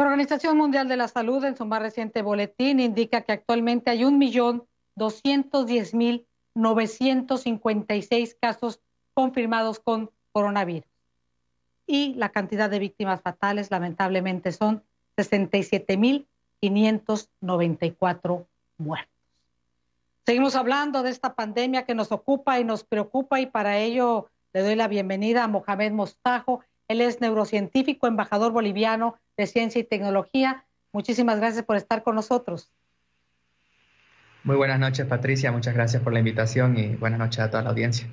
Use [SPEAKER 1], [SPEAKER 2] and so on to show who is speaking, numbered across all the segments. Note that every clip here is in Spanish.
[SPEAKER 1] La Organización Mundial de la Salud, en su más reciente boletín, indica que actualmente hay 1.210.956 casos confirmados con coronavirus. Y la cantidad de víctimas fatales, lamentablemente, son 67.594 muertos. Seguimos hablando de esta pandemia que nos ocupa y nos preocupa y para ello le doy la bienvenida a Mohamed Mostajo. Él es neurocientífico, embajador boliviano de Ciencia y Tecnología. Muchísimas gracias por estar con nosotros.
[SPEAKER 2] Muy buenas noches, Patricia. Muchas gracias por la invitación y buenas noches a toda la audiencia.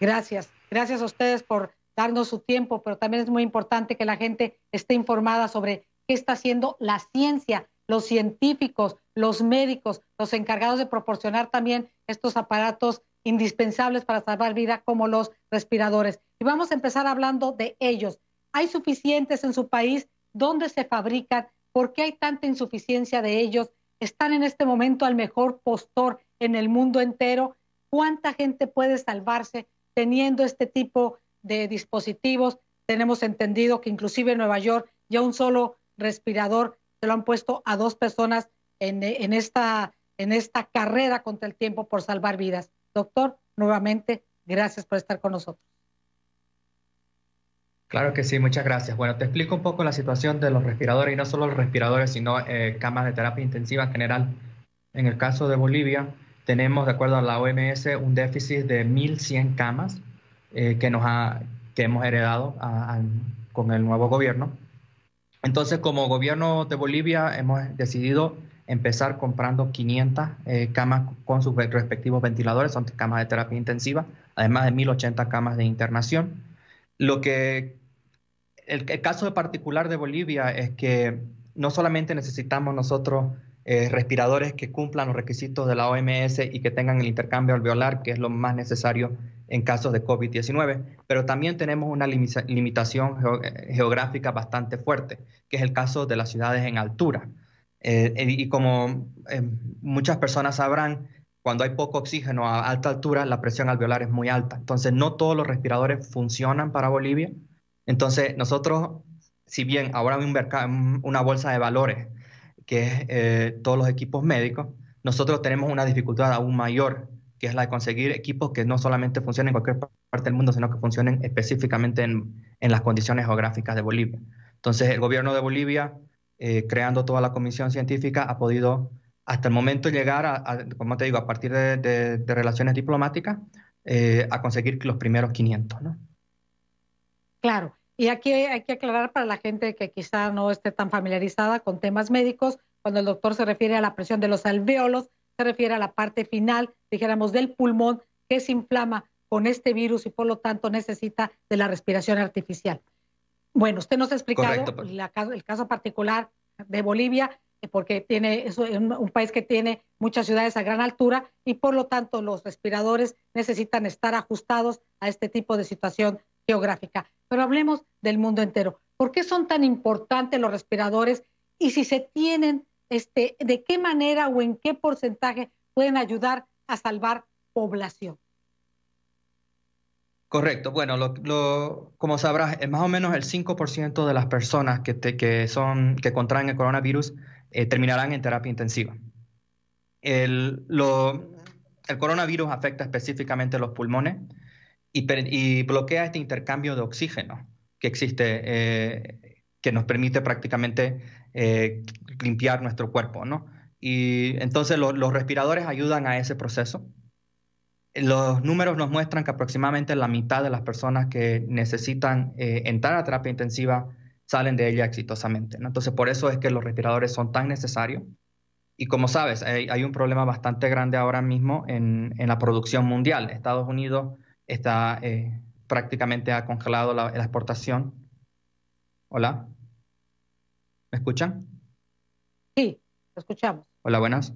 [SPEAKER 1] Gracias. Gracias a ustedes por darnos su tiempo, pero también es muy importante que la gente esté informada sobre qué está haciendo la ciencia, los científicos, los médicos, los encargados de proporcionar también estos aparatos indispensables para salvar vida como los respiradores. Y vamos a empezar hablando de ellos hay suficientes en su país, dónde se fabrican, por qué hay tanta insuficiencia de ellos, están en este momento al mejor postor en el mundo entero, cuánta gente puede salvarse teniendo este tipo de dispositivos. Tenemos entendido que inclusive en Nueva York ya un solo respirador se lo han puesto a dos personas en, en esta, en esta carrera contra el tiempo por salvar vidas. Doctor, nuevamente, gracias por estar con nosotros.
[SPEAKER 2] Claro que sí, muchas gracias. Bueno, te explico un poco la situación de los respiradores y no solo los respiradores, sino eh, camas de terapia intensiva en general. En el caso de Bolivia, tenemos, de acuerdo a la OMS, un déficit de 1.100 camas eh, que, nos ha, hemos heredado con el nuevo gobierno. Entonces, como gobierno de Bolivia, hemos decidido empezar comprando 500 eh, camas con sus respectivos ventiladores, son camas de terapia intensiva, además de 1.080 camas de internación. Lo que el, caso particular de Bolivia es que no solamente necesitamos nosotros eh, respiradores que cumplan los requisitos de la OMS y que tengan el intercambio alveolar, que es lo más necesario en casos de COVID-19, pero también tenemos una limitación eh, geográfica bastante fuerte, que es el caso de las ciudades en altura. Eh, y como muchas personas sabrán, cuando hay poco oxígeno a alta altura, la presión alveolar es muy alta. Entonces, no todos los respiradores funcionan para Bolivia. Entonces, nosotros, si bien ahora hay un una bolsa de valores, que es eh, todos los equipos médicos, nosotros tenemos una dificultad aún mayor, que es la de conseguir equipos que no solamente funcionen en cualquier parte del mundo, sino que funcionen específicamente en, las condiciones geográficas de Bolivia. Entonces, el gobierno de Bolivia, eh, creando toda la comisión científica, ha podido hasta el momento llegar, a, como te digo, a partir de, relaciones diplomáticas, eh, a conseguir los primeros 500. ¿no?
[SPEAKER 1] Claro, y aquí hay que aclarar para la gente que quizá no esté tan familiarizada con temas médicos, cuando el doctor se refiere a la presión de los alvéolos, se refiere a la parte final, dijéramos, del pulmón que se inflama con este virus y por lo tanto necesita de la respiración artificial. Bueno, usted nos ha explicado pues. el caso particular de Bolivia, porque tiene, es un, país que tiene muchas ciudades a gran altura y por lo tanto los respiradores necesitan estar ajustados a este tipo de situación geográfica. Pero hablemos del mundo entero. ¿Por qué son tan importantes los respiradores y si se tienen, este, de qué manera o en qué porcentaje pueden ayudar a salvar población?
[SPEAKER 2] Correcto. Bueno, lo, como sabrás, eh, más o menos el 5% de las personas que, que, son, que contraen el coronavirus eh, terminarán en terapia intensiva. El, coronavirus afecta específicamente los pulmones y, bloquea este intercambio de oxígeno que existe, eh, que nos permite prácticamente limpiar nuestro cuerpo, ¿no? Y entonces los respiradores ayudan a ese proceso los números nos muestran que aproximadamente la mitad de las personas que necesitan eh, entrar a terapia intensiva salen de ella exitosamente. Entonces, por eso es que los respiradores son tan necesarios. Y como sabes, hay, un problema bastante grande ahora mismo en, la producción mundial. Estados Unidos está eh, prácticamente ha congelado la, exportación. Hola, ¿me escuchan? Sí, escuchamos. Hola, buenas.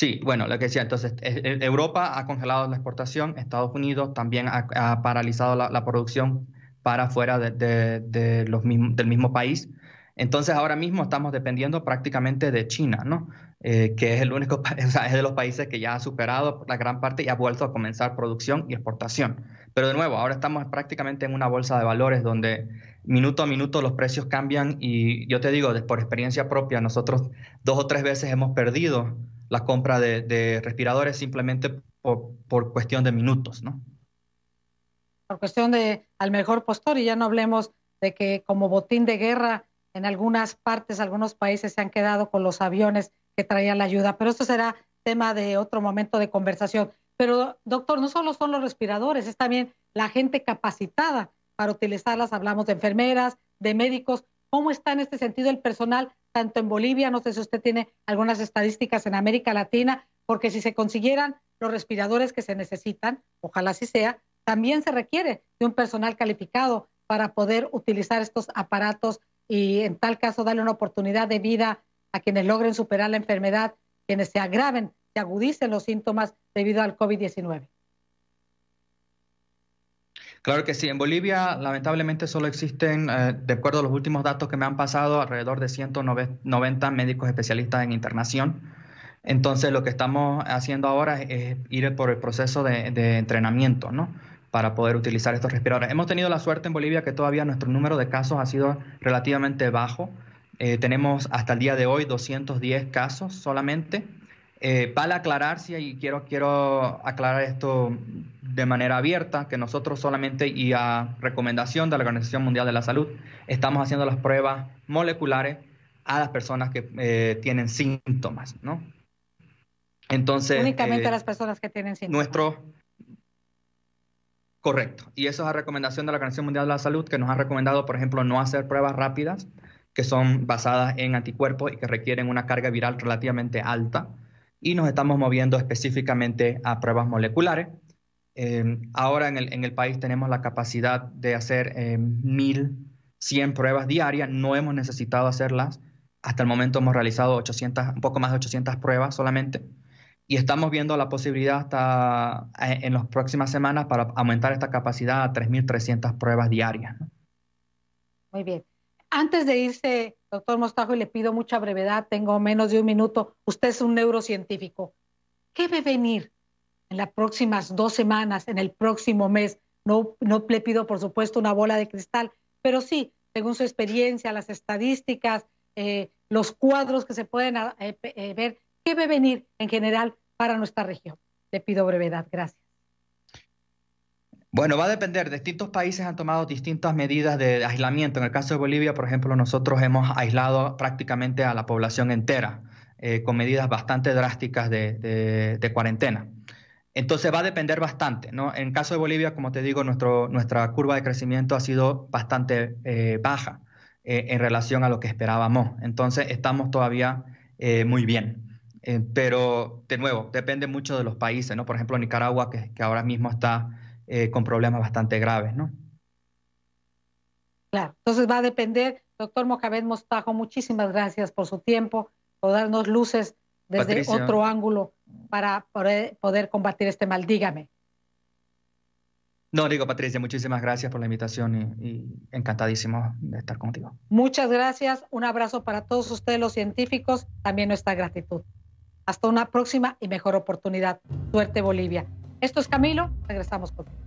[SPEAKER 2] Sí, bueno, lo que decía, entonces e-, e-, Europa ha congelado la exportación, Estados Unidos también ha, paralizado la, producción para fuera de, los del mismo país. Entonces ahora mismo estamos dependiendo prácticamente de China, ¿no? Eh, que es el único, o es de los países que ya ha superado la gran parte y ha vuelto a comenzar producción y exportación. Pero de nuevo, ahora estamos prácticamente en una bolsa de valores donde minuto a minuto los precios cambian y yo te digo, por experiencia propia, nosotros dos o tres veces hemos perdido la compra de, respiradores simplemente por, cuestión de minutos, ¿no?
[SPEAKER 1] Por cuestión de al mejor postor y ya no hablemos de que como botín de guerra en algunas partes, algunos países se han quedado con los aviones que traían la ayuda, pero esto será tema de otro momento de conversación. Pero doctor, no solo son los respiradores, es también la gente capacitada para utilizarlas, hablamos de enfermeras, de médicos, ¿cómo está en este sentido el personal tanto en Bolivia, no sé si usted tiene algunas estadísticas en América Latina, porque si se consiguieran los respiradores que se necesitan, ojalá así sea, también se requiere de un personal calificado para poder utilizar estos aparatos y en tal caso darle una oportunidad de vida a quienes logren superar la enfermedad, quienes se agraven, se agudicen los síntomas debido al COVID-19.
[SPEAKER 2] Claro que sí. En Bolivia, lamentablemente, solo existen, eh, de acuerdo a los últimos datos que me han pasado, alrededor de 190 médicos especialistas en internación. Entonces, lo que estamos haciendo ahora es, ir por el proceso de, entrenamiento, ¿no? Para poder utilizar estos respiradores. Hemos tenido la suerte en Bolivia que todavía nuestro número de casos ha sido relativamente bajo. Eh, tenemos hasta el día de hoy 210 casos solamente. para eh, aclarar, si quiero, quiero aclarar esto de manera abierta, que nosotros solamente y a recomendación de la Organización Mundial de la Salud estamos haciendo las pruebas moleculares a las personas que eh, tienen síntomas, ¿no? Entonces... Únicamente a eh,
[SPEAKER 1] las personas que tienen síntomas.
[SPEAKER 2] Nuestro... Correcto. Y eso es a recomendación de la Organización Mundial de la Salud, que nos ha recomendado, por ejemplo, no hacer pruebas rápidas que son basadas en anticuerpos y que requieren una carga viral relativamente alta. Y nos estamos moviendo específicamente a pruebas moleculares, Em, ahora en el, país tenemos la capacidad de hacer 1.100 em, pruebas diarias, no hemos necesitado hacerlas. Hasta el momento hemos realizado 800, un poco más de 800 pruebas solamente y estamos viendo la posibilidad hasta eh, en las próximas semanas para aumentar esta capacidad a 3.300 pruebas diarias.
[SPEAKER 1] Muy bien. Antes de irse, doctor Mostajo, y le pido mucha brevedad, tengo menos de un minuto, usted es un neurocientífico. ¿Qué ve venir en las próximas dos semanas, en el próximo mes. No, no le pido, por supuesto, una bola de cristal, pero sí, según su experiencia, las estadísticas, eh, los cuadros que se pueden eh, eh, ver, qué debe venir en general para nuestra región. Le pido brevedad, gracias.
[SPEAKER 2] Bueno, va a depender. Distintos países han tomado distintas medidas de aislamiento. En el caso de Bolivia, por ejemplo, nosotros hemos aislado prácticamente a la población entera con medidas bastante drásticas de cuarentena. Entonces va a depender bastante. ¿no? En caso de Bolivia, como te digo, nuestro, nuestra curva de crecimiento ha sido bastante eh, baja eh, en relación a lo que esperábamos. Entonces estamos todavía eh, muy bien. pero, de nuevo, depende mucho de los países. ¿no? Por ejemplo, Nicaragua, que, que ahora mismo está con problemas bastante graves. ¿no?
[SPEAKER 1] Claro, entonces va a depender. Doctor Mohamed Mostajo, muchísimas gracias por su tiempo, por darnos luces desde otro ángulo para poder, combatir este mal. Dígame.
[SPEAKER 2] No, digo, Patricia, muchísimas gracias por la invitación y, encantadísimo de estar contigo.
[SPEAKER 1] Muchas gracias, un abrazo para todos ustedes los científicos, también nuestra gratitud. Hasta una próxima y mejor oportunidad. Suerte Bolivia. Esto es Camilo, regresamos contigo.